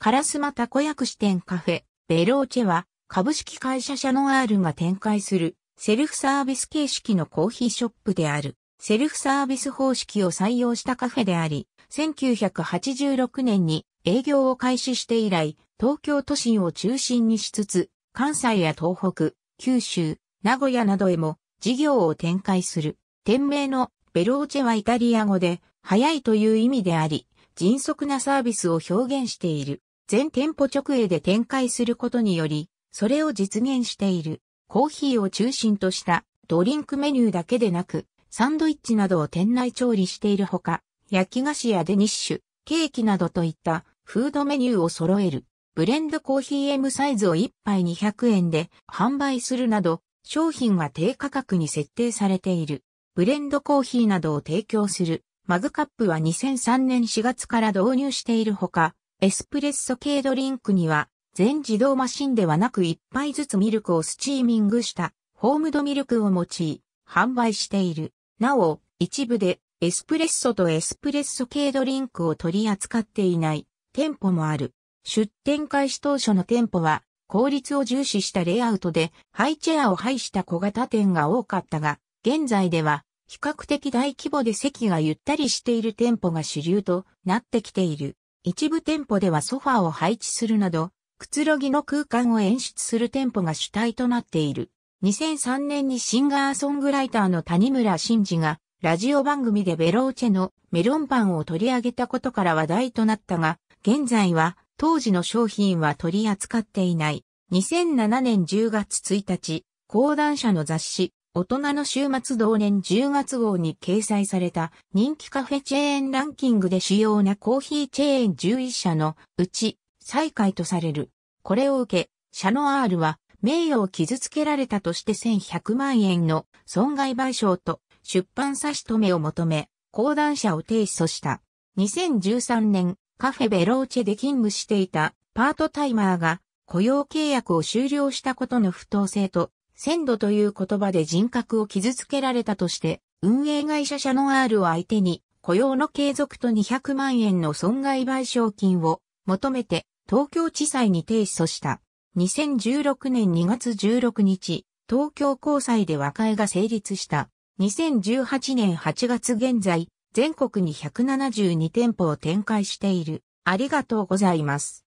カラスマたこ焼支店カフェ、ベローチェは、株式会社シャノアールが展開する、セルフサービス形式のコーヒーショップである、セルフサービス方式を採用したカフェであり、1986年に営業を開始して以来、東京都心を中心にしつつ、関西や東北、九州、名古屋などへも事業を展開する。店名のベローチェはイタリア語で、早いという意味であり、迅速なサービスを表現している。全店舗直営で展開することにより、それを実現している。コーヒーを中心としたドリンクメニューだけでなく、サンドイッチなどを店内調理しているほか、焼き菓子やデニッシュ、ケーキなどといったフードメニューを揃える。ブレンドコーヒー M サイズを1杯200円で販売するなど、商品は低価格に設定されている。ブレンドコーヒーなどを提供するマグカップは2003年4月から導入しているほか、エスプレッソ系ドリンクには、全自動マシンではなく一杯ずつミルクをスチーミングしたホームドミルクを用い、販売している。なお、一部でエスプレッソとエスプレッソ系ドリンクを取り扱っていない店舗もある。出店開始当初の店舗は効率を重視したレイアウトでハイチェアを配した小型店が多かったが、現在では比較的大規模で席がゆったりしている店舗が主流となってきている。一部店舗ではソファーを配置するなど、くつろぎの空間を演出する店舗が主体となっている。2003年にシンガーソングライターの谷村新司が、ラジオ番組でベローチェのメロンパンを取り上げたことから話題となったが、現在は当時の商品は取り扱っていない。2007年10月1日、講談社の雑誌、大人の週末同年10月号に掲載された人気カフェチェーンランキングで主要なコーヒーチェーン11社のうち最下位とされる。これを受け、シャノアールは名誉を傷つけられたとして1100万円の損害賠償と出版差し止めを求め、講談社を提訴した。2013年、カフェベローチェで勤務していたパートタイマーが雇用契約を終了したことの不当性と鮮度という言葉で人格を傷つけられたとして、運営会社シャノン R を相手に、雇用の継続と200万円の損害賠償金を求めて東京地裁に提訴した。2016年2月16日、東京高裁で和解が成立した。2018年8月現在、全国に172店舗を展開している。ありがとうございます。